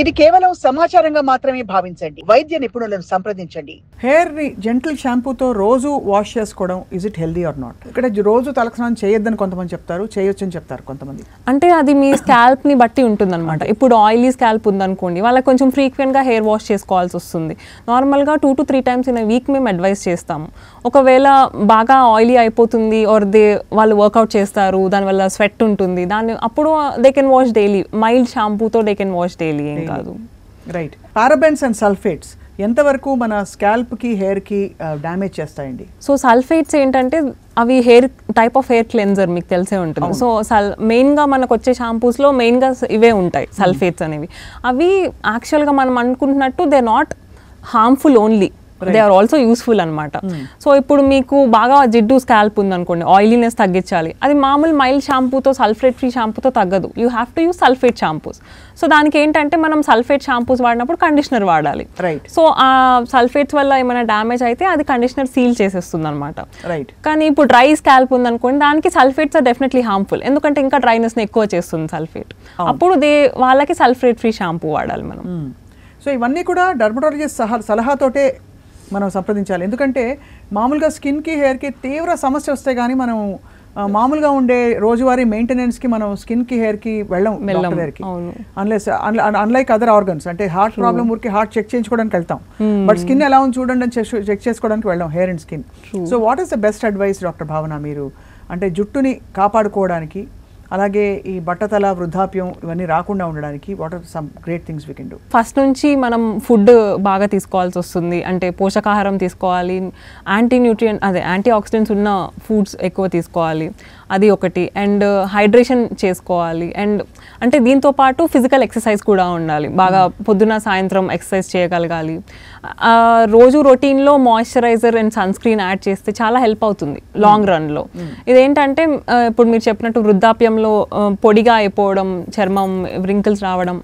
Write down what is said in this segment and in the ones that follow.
ఇది కేవలం సమాచారంగా మాత్రమే భావించండి వైద్య నిపుణులను సంప్రదించండి హెయిర్ ని జెంటల్ షాంపూతో రోజు వాష్ చేసుకోవడం is it healthy or not ఇక్కడ రోజు తలస్నానం చేయొద్దని కొంతమంది చెప్తారు చేయొచ్చు అని చెప్తారు కొంతమంది అంటే అది మీ స్కాల్ప్ ని బట్టి ఉంటుంది అనమాట ఇప్పుడు ఆయిలీ స్కాల్ప్ ఉందనుకోండి వాళ్ళకి కొంచెం ఫ్రీక్వెంట్ గా హెయిర్ వాష్ చేసుకోవాల్సి వస్తుంది నార్మల్ గా two to three times in week మేము అడ్వైస్ చేస్తాము ఒకవేళ బాగా ఆయిలీ అయిపోతుంది ఆర్ దే వాళ్ళు వర్కౌట్ చేస్తారు దానివల్ల స్వెట్ ఉంటుంది దాన్ని అప్పుడు they can wash daily mild షాంపూతో దే కెన్ వాష్ డైలీ ఇంకా కాదు రైట్ పారాబెన్స్ అండ్ సల్ఫేట్స్ ఎంతవరకు మన స్కాల్ప్కి హెయిర్కి డ్యామేజ్ చేస్తాయండి సో సల్ఫేట్స్ ఏంటంటే అవి hair type of hair cleanser మీకు తెలిసే ఉంటుంది సో సల్ మెయిన్గా మనకు వచ్చే షాంపూస్లో మెయిన్గా ఇవే ఉంటాయి సల్ఫేట్స్ hmm. అనేవి అవి యాక్చువల్గా మనం అనుకుంటున్నట్టు they not harmful only they are also useful అనమాట సో ఇప్పుడు మీకు బాగా జిడ్డు స్కాల్ప్ ఉంది అనుకోండి ఆయిలీనెస్ తగ్గించాలి అది మామూలు మైల్డ్ షాంపూతో సల్ఫేట్ ఫ్రీ షాంపూతో తగ్గదు you have to use sulphate shampoos so దానికి ఏంటంటే మనం సల్ఫేట్ షాంపూస్ వాడినప్పుడు కండిషనర్ వాడాలి రైట్ సో ఆ సల్ఫేట్స్ వల్ల ఏమైనా డ్యామేజ్ అయితే అది కండిషనర్ సీల్ చేసేస్తుంది అనమాట రైట్ కానీ ఇప్పుడు డ్రై స్కాల్ప్ ఉంది అనుకోండి దానికి సల్ఫేట్స్ ఆర్ డెఫినెట్లీ హార్మ్ఫుల్ ఎందుకంటే ఇంకా ని ఎక్కువ చేస్తుంది సల్ఫేట్ అప్పుడు దే వాళ్ళకి సల్ఫేట్ ఫ్రీ షాంపూ వాడాలి మనం సో hmm. ఇవన్నీ కూడా డర్మటాలజిస్ట్ సహా సలహాతోటే మనం సంప్రదించాలి ఎందుకంటే మామూలుగా స్కిన్కి హెయిర్కి తీవ్ర సమస్య వస్తే కానీ మనం మామూలుగా ఉండే రోజువారీ మెయింటెనెన్స్కి మనం స్కిన్కి హెయిర్కి వెళ్ళం డాక్టర్ దగ్గరికి అన్లెస్ అన్లైక్ అదర్ ఆర్గన్స్ అంటే హార్ట్ ప్రాబ్లం ఊరికి హార్ట్ చెక్ చేయించుకోవడానికి వెళ్తాం hmm. బట్ స్కిన్ ఎలా ఉంది చూడండి అని చెక్ చేసుకోవడానికి వెళ్ళాం hair and skin so what is the best advice doctor Bhavana మీరు అంటే జుట్టుని కాపాడుకోవడానికి అలాగే ఈ బట్టతల వృద్ధాప్యం ఇవన్నీ రాకుండా ఉండడానికి what are some great things we can do first నుంచి మనం ఫుడ్ బాగా తీసుకోవాల్సి వస్తుంది అంటే పోషకాహారం తీసుకోవాలి యాంటీ న్యూట్రియన్ అదే యాంటీ ఆక్సిడెంట్స్ ఉన్న ఫుడ్స్ ఎక్కువ తీసుకోవాలి అది ఒకటి అండ్ హైడ్రేషన్ చేసుకోవాలి అండ్ అంటే దీంతో పాటు ఫిజికల్ ఎక్సర్సైజ్ కూడా ఉండాలి బాగా పొద్దున సాయంత్రం ఎక్సర్సైజ్ చేయగలగాలి రోజు రొటీన్లో moisturiser and sunscreen add చేస్తే చాలా హెల్ప్ అవుతుంది లాంగ్ రన్లో ఇదేంటంటే ఇప్పుడు మీరు చెప్పినట్టు వృద్ధాప్యంలో పొడిగా అయిపోవడం చర్మం రింకిల్స్ రావడం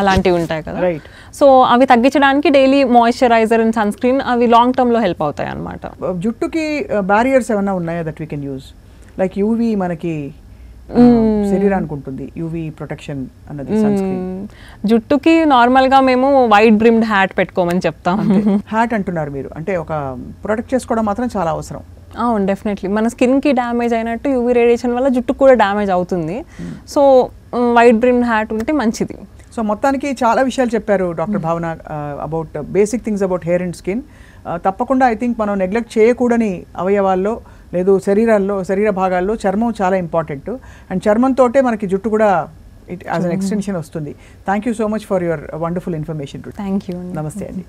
అలాంటివి ఉంటాయి కదా రైట్ సో అవి తగ్గించడానికి daily moisturiser and sunscreen అవి లాంగ్ టర్మ్లో హెల్ప్ అవుతాయి అనమాట జుట్టుకి బ్యారియర్స్ ఏమైనా ఉన్నాయా that we can use like UV మనకి శరీరానికి ఉంటుంది యూవి ప్రొటెక్షన్ అన్నది జుట్టుకి నార్మల్ గా మేము వైట్ బ్రిమ్డ్ హ్యాట్ పెట్టుకోమని చెప్తాం హ్యాట్ అంటున్నారు మీరు అంటే ఒక ప్రొటెక్ట్ చేసుకోవడం మాత్రం చాలా అవసరం అవును డెఫినెట్లీ మన స్కిన్కి డ్యామేజ్ అయినట్టు యూవీ రేడియేషన్ వల్ల జుట్టుకు కూడా డ్యామేజ్ అవుతుంది సో వైట్ బ్రిమ్డ్ హ్యాట్ ఉంటే మంచిది సో మొత్తానికి చాలా విషయాలు చెప్పారు doctor Bhavana about basic things about hair and skin తప్పకుండా ఐ థింక్ మనం నెగ్లెక్ట్ చేయకూడని అవయవాల్లో లేదు శరీరాల్లో శరీర భాగాల్లో చర్మం చాలా ఇంపార్టెంట్ అండ్ చర్మంతో మనకి జుట్టు కూడా ఇట్ యాజ్ అన్ ఎక్స్టెన్షన్ వస్తుంది thank you so much for your wonderful information thank you నమస్తే అండి